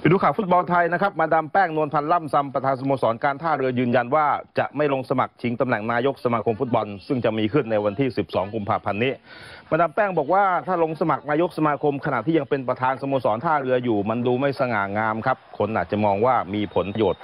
ไปดูข่าวฟุตบอลไทยนะครับ มาดามแป้งนวลพันธ์ล่ำซำประธานสโมสรการท่าเรือยืนยันว่าจะไม่ลงสมัครชิงตำแหน่งนายกสมาคมฟุตบอล ซึ่งจะมีขึ้นในวันที่ 12 กุมภาพันธ์นี้ มาดามแป้งบอกว่าถ้าลงสมัครนายกสมาคมขณะที่ยังเป็นประธานสโมสรท่าเรืออยู่ มันดูไม่สง่างามครับ คนอาจจะมองว่ามีผลประโยชน์